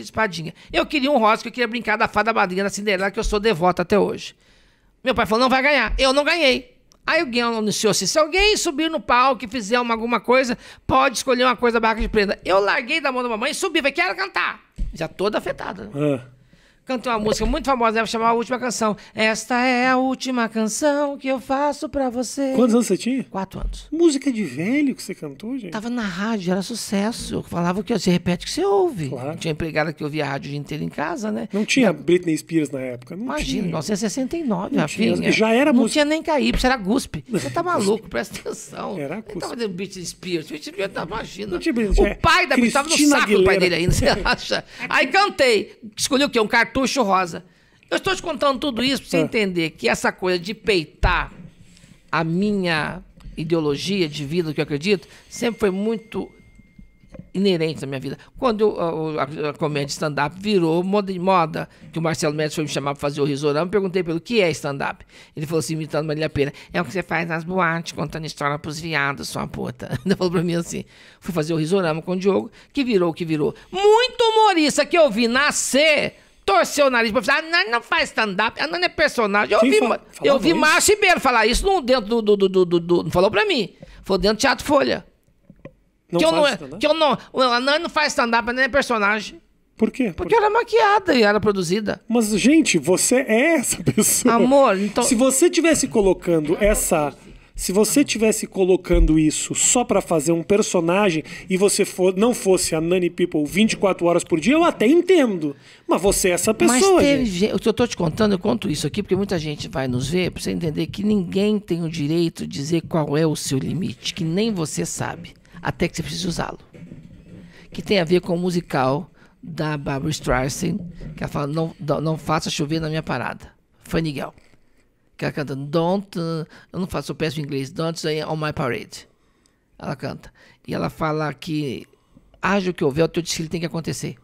de espadinha. Eu queria um rosa, que eu queria brincar da fada madrinha da Cinderela, que eu sou devoto até hoje. Meu pai falou, não vai ganhar. Eu não ganhei. Aí alguém anunciou assim: se alguém subir no palco e fizer uma, alguma coisa, pode escolher uma coisa barca de prenda. Eu larguei da mão da mamãe e subi, vai, quero cantar. Já toda afetada. Né? Ah cantou uma música muito famosa, deve chamar a última canção. Esta é a última canção que eu faço pra você. Quantos anos você tinha? Quatro anos. Música de velho que você cantou, gente? Tava na rádio, era sucesso. Eu falava que você repete que você ouve. Claro. tinha empregada que ouvia a rádio o dia inteiro em casa, né? Não tinha Britney Spears na época. Não Imagina, 1969, não Já era música Não tinha nem KY, era GUSP. Você tá maluco, presta atenção. Era GUSP. Tava dando Britney Spears, Britney Spears, tá, imagina. Não tinha Britney O pai da Britney tava no saco Aguilera. pai dele ainda, você acha? Aí cantei. Escolhi o quê? Um cartão cartucho rosa. Eu estou te contando tudo isso para você ah. entender que essa coisa de peitar a minha ideologia de vida que eu acredito sempre foi muito inerente na minha vida. Quando eu, a, a, comédia stand-up virou moda, moda, que o Marcelo Mendes foi me chamar para fazer o Risorama, perguntei pelo que é stand-up. Ele falou assim, imitando Marília Pera, é o que você faz nas boates, contando história para os viados, sua puta. Ele falou para mim assim, fui fazer o Risorama com o Diogo, que virou o que virou. Muito humorista que eu vi nascer torceu o nariz pra falar, a ah, Nani não faz stand-up, a ah, Nani é personagem. Eu vi, eu vi Márcio Ribeiro falar isso no, dentro do, do, do, do, Não falou pra mim. Foi dentro do Teatro Folha. Não que, eu não, é, que eu não. A Nani não faz stand-up, a Nani é personagem. Por quê? Porque Por... era é maquiada e era é produzida. Mas, gente, você é essa pessoa. Amor, então. Se você tivesse colocando essa. Se você tivesse colocando isso só para fazer um personagem e você for, não fosse a nanny People 24 horas por dia, eu até entendo. Mas você é essa pessoa. Mas teve gente. gente eu tô te contando, eu conto isso aqui, porque muita gente vai nos ver para você entender que ninguém tem o direito de dizer qual é o seu limite, que nem você sabe, até que você precise usá-lo. Que tem a ver com o musical da Barbara Streisand, que ela fala: não, não faça chover na minha parada. Foi Miguel que ela canta Don't, eu não faço, eu peço em inglês, Don't say on my parade. Ela canta. E ela fala que haja o que houver, o teu desfile tem que acontecer.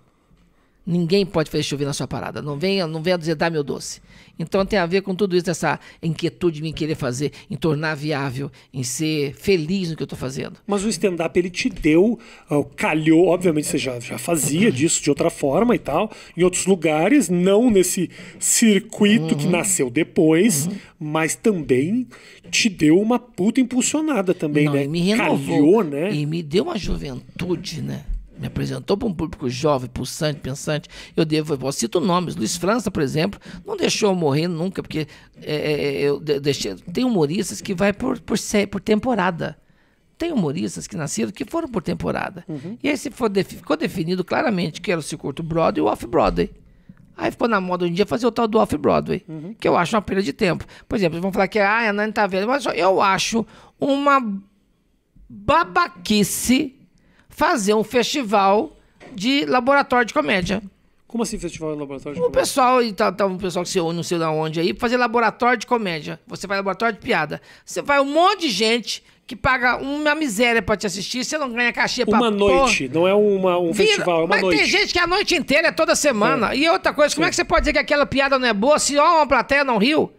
Ninguém pode fazer chover na sua parada. Não venha, não venha dizer, dá meu doce. Então tem a ver com tudo isso, essa inquietude de me querer fazer, em tornar viável, em ser feliz no que eu estou fazendo. Mas o stand-up, ele te deu, ah, calhou, obviamente você já, já fazia disso de outra forma e tal, em outros lugares, não nesse circuito uhum. que nasceu depois, uhum. mas também te deu uma puta impulsionada também, não, né? E me renovou, calhou, né? E me deu uma juventude, né? me apresentou para um público jovem, pulsante, pensante. Eu devo, eu cito nomes, Luiz França, por exemplo, não deixou eu morrer nunca, porque é, é, é eu deixei, tem humoristas que vai por, por, por temporada. Tem humoristas que nasceram que foram por temporada. Uhum. E aí se for, ficou definido claramente que era o circuito Broadway e o Off-Broadway. Aí ficou na moda um dia fazer o tal do Off-Broadway, uhum. que eu acho uma perda de tempo. Por exemplo, vão falar que ah, a Nani tá velha, mas eu acho uma babaquice fazer um festival de laboratório de comédia. Como assim festival de laboratório de comédia? pessoal, e tá, tá um pessoal que se ouve, não sei de onde aí, fazer laboratório de comédia. Você vai laboratório de piada. Você vai um monte de gente que paga uma miséria pra te assistir, você não ganha cachê pra Uma noite, não é uma, um Vira, festival, é uma mas noite. Mas tem gente que é a noite inteira, é toda semana. É. E outra coisa, como é que você pode dizer que aquela piada não é boa se ó, uma plateia não riu?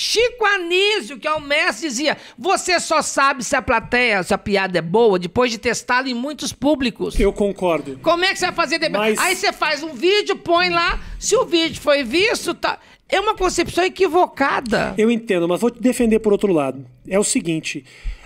Chico Anísio, que é o mestre, dizia: Você só sabe se a plateia, se a piada é boa, depois de testá-la em muitos públicos. Eu concordo. Como é que você vai fazer depois? Mas... Aí você faz um vídeo, põe lá, se o vídeo foi visto, tá. É uma concepção equivocada. Eu entendo, mas vou te defender por outro lado. É o seguinte.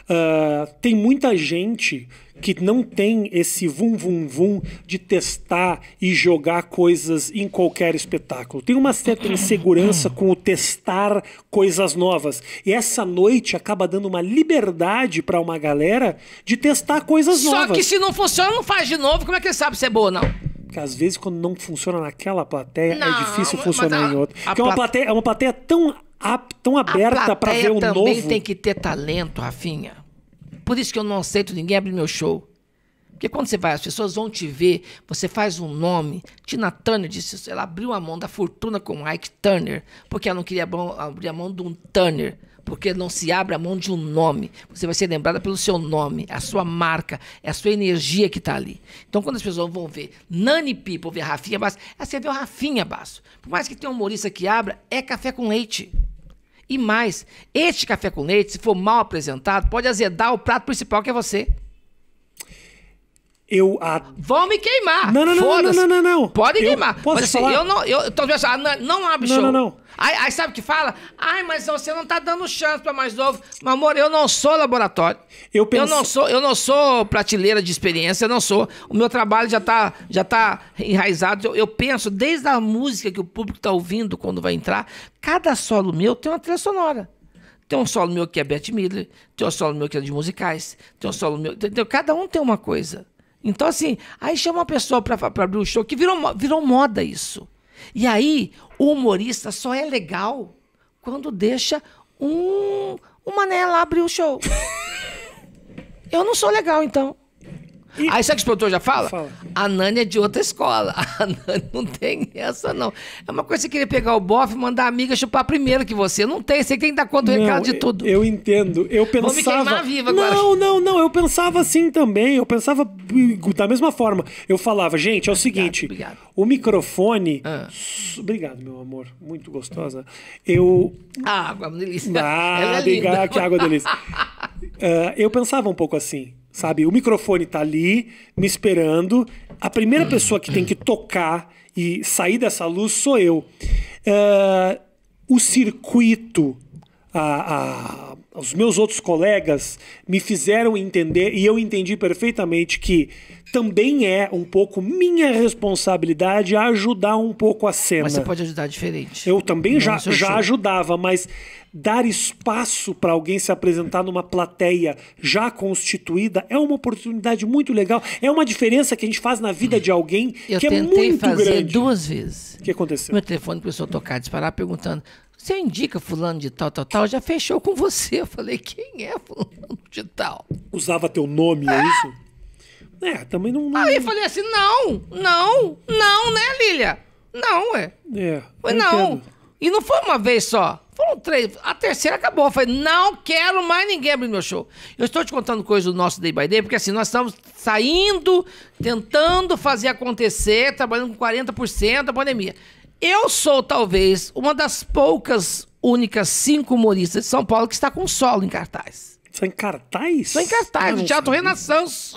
Uh, tem muita gente que não tem esse vum vum vum de testar e jogar coisas em qualquer espetáculo. Tem uma certa insegurança com o testar coisas novas. E essa noite acaba dando uma liberdade para uma galera de testar coisas Só novas. Só que se não funciona, não faz de novo. Como é que ele sabe se é boa ou não? porque às vezes quando não funciona naquela plateia é não, é difícil funcionar a, em outra. Porque é uma plateia, é uma plateia tão tão aberta para ver o também novo. também tem que ter talento, Rafinha. Por isso que eu não aceito ninguém abrir meu show. Porque quando você vai, as pessoas vão te ver, você faz um nome. Tina Turner disse isso, ela abriu a mão da fortuna com Ike Turner, porque ela não queria abrir a mão de um Turner, porque não se abre a mão de um nome. Você vai ser lembrada pelo seu nome, a sua marca, a sua energia que está ali. Então, quando as pessoas vão ver Nani People, ver Rafinha Basso, é você vê o Rafinha Basso. Por mais que tenha um humorista que abra, é café com leite. E mais, este café com leite, se for mal apresentado, pode azedar o prato principal que é você. Eu a... Vão me queimar. Não, não, não, não, não, não, não. Pode queimar. Posso mas assim, eu não. Eu, tô pensando, ah, não, não abre não, show. Não, não, Aí, aí sabe o que fala? Ai, mas você não tá dando chance pra mais novo. Meu amor, eu não sou laboratório. Eu, penso... eu não sou, eu não sou prateleira de experiência, eu não sou. O meu trabalho já tá, já tá enraizado. Eu, eu penso desde a música que o público tá ouvindo quando vai entrar, cada solo meu tem uma trilha sonora. Tem um solo meu que é Beth Midler, tem um solo meu que é de musicais, tem um solo meu. Cada um tem uma coisa. Então, assim, aí chama uma pessoa para abrir um show, que virou, virou moda isso. E aí, o humorista só é legal quando deixa um, um mané lá abrir o show. Eu não sou legal, então. E... Aí sabe o que o produtor já fala? fala? A Nani é de outra escola. A Nani não tem essa, não. É uma coisa você querer pegar o bofe e mandar a amiga chupar primeiro que você. Não tem, você tem que dar conta do recado de tudo. Eu entendo. Eu pensava. Vou me viva agora. Não, não, não. Eu pensava assim também. Eu pensava da mesma forma. Eu falava, gente, é o seguinte: obrigado, obrigado. o microfone. Ah. Obrigado, meu amor. Muito gostosa. Eu. Ah, água delícia. Ah, é que água delícia. Uh, eu pensava um pouco assim, sabe? O microfone tá ali, me esperando. A primeira pessoa que tem que tocar e sair dessa luz sou eu. Uh, o circuito, a, a os meus outros colegas me fizeram entender e eu entendi perfeitamente que também é um pouco minha responsabilidade ajudar um pouco a cena. Mas você pode ajudar diferente. Eu também já, é já ajudava, mas dar espaço para alguém se apresentar numa plateia já constituída é uma oportunidade muito legal. É uma diferença que a gente faz na vida de alguém eu que é muito grande. Eu tentei fazer duas vezes. O que aconteceu? Meu telefone começou a tocar, disparar, perguntando você indica fulano de tal, tal, tal, já fechou com você. Eu falei, quem é fulano de tal? Usava teu nome, é, isso? É, é também não, não... Aí eu falei assim, não, não, não, né, Lilia? Não, é. É. Foi não. Entendo. E não foi uma vez só. Foram três. A terceira acabou. Eu falei, não quero mais ninguém abrir meu show. Eu estou te contando coisas do nosso Day by Day, porque assim, nós estamos saindo, tentando fazer acontecer, trabalhando com 40% da pandemia. Eu sou, talvez, uma das poucas, únicas cinco humoristas de São Paulo que está com solo em cartaz. São em cartaz? São em cartaz, no Teatro Renaissance.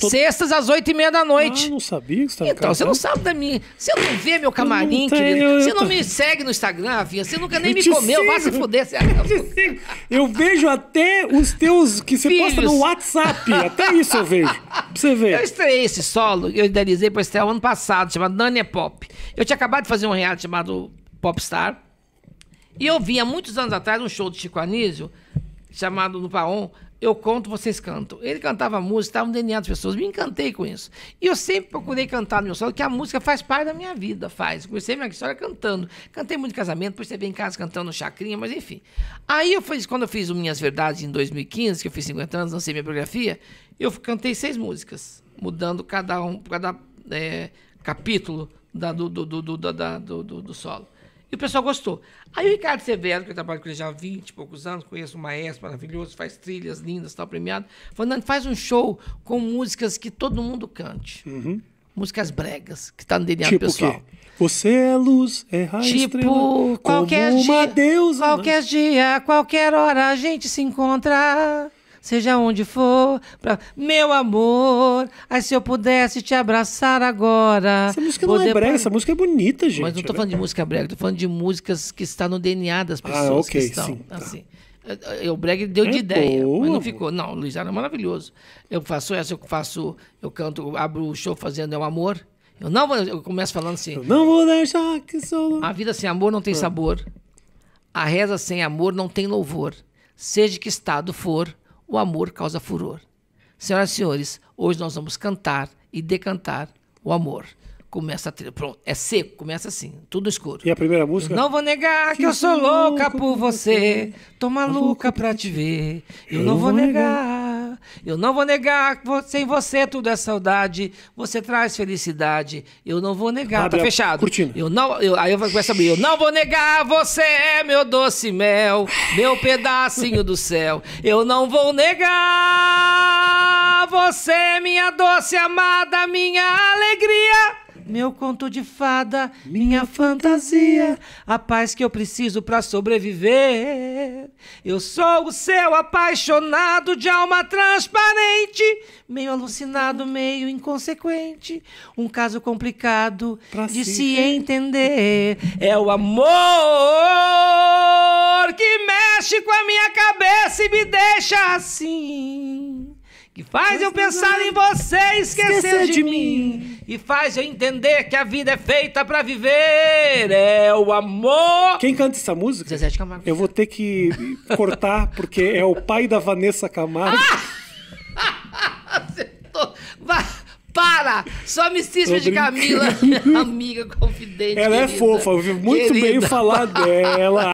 Todo... Sextas às oito e meia da noite. Ah, não sabia que você tava Então, você não sabe da minha. Você não vê meu camarim, eu querido. Eu, eu você não me segue no Instagram, Rafinha. Você nunca nem eu me comeu. Sigo. Vá se fuder, você é Eu vejo até os teus que você Filhos. posta no WhatsApp. Até isso eu vejo. Pra você ver. Eu estreiei esse solo, eu idealizei pra estrear ano passado, chamado Nania é Pop. Eu tinha acabado de fazer um reality chamado Popstar. E eu vi há muitos anos atrás um show do Chico Anísio chamado do Paon, eu conto, vocês cantam. Ele cantava música, estava no DNA das pessoas, me encantei com isso. E eu sempre procurei cantar no meu solo, que a música faz parte da minha vida, faz. Comecei minha história cantando. Cantei muito em casamento, depois teve em casa cantando chacrinha, mas enfim. Aí eu fiz, quando eu fiz o Minhas Verdades em 2015, que eu fiz 50 anos, lancei minha biografia, eu cantei seis músicas, mudando cada um, cada é, capítulo da, do, do, do, da, do, do, do solo. E o pessoal gostou. Aí o Ricardo Severo, que eu trabalho com ele já há 20 e poucos anos, conheço um maestro maravilhoso, faz trilhas lindas, tal, premiado. Fernando, faz um show com músicas que todo mundo cante. Uhum. Músicas bregas, que está no DNA tipo do pessoal. Quê? Você é luz, é raio Tipo, estrela, qualquer dia, deusa, né? qualquer né? dia, qualquer hora a gente se encontra seja onde for. Pra... Meu amor, aí se eu pudesse te abraçar agora. Essa música não é brega, essa música é bonita, gente. Mas não tô é falando de música brega, tô falando de músicas que está no DNA das ah, pessoas. Ah, ok, que estão, sim. Tá. Assim. É, é, o Breg deu é de ideia, boa. mas não ficou. Não, o Luiz era maravilhoso. Eu faço essa, eu faço, eu canto, abro o show fazendo É o Amor. Eu não vou, eu começo falando assim. Eu não vou deixar que sou. A vida sem amor não tem ah. sabor. A reza sem amor não tem louvor. Seja que estado for, o amor causa furor. Senhoras e senhores, hoje nós vamos cantar e decantar o amor. Começa a trilha. Pronto, é seco, começa assim, tudo escuro. E a primeira música? Não vou negar que, que eu sou louca por você, tô maluca pra te ver. Eu, eu não vou negar eu não vou negar, sem você é tudo é saudade, você traz felicidade. Eu não vou negar, Abre tá fechado. Curtindo. Eu não, eu, aí eu começo a abrir. Eu não vou negar, você é meu doce mel, meu pedacinho do céu. Eu não vou negar, você é minha doce amada, minha alegria. Meu conto de fada, minha fantasia, a paz que eu preciso para sobreviver. Eu sou o seu apaixonado de alma transparente, meio alucinado, meio inconsequente, um caso complicado pra de si. se entender. É o amor que mexe com a minha cabeça e me deixa assim que faz eu pensar em você e esquecer, esquecer de, de mim. E faz eu entender que a vida é feita para viver. É o amor. Quem canta essa música? Zezé de Camargo. Eu vou ter que cortar, porque é o pai da Vanessa Camargo. Ah! Acertou. Vai. Para! Só me cisma de Camila, minha amiga confidente. Ela é querida. é fofa, muito querida. bem falar dela.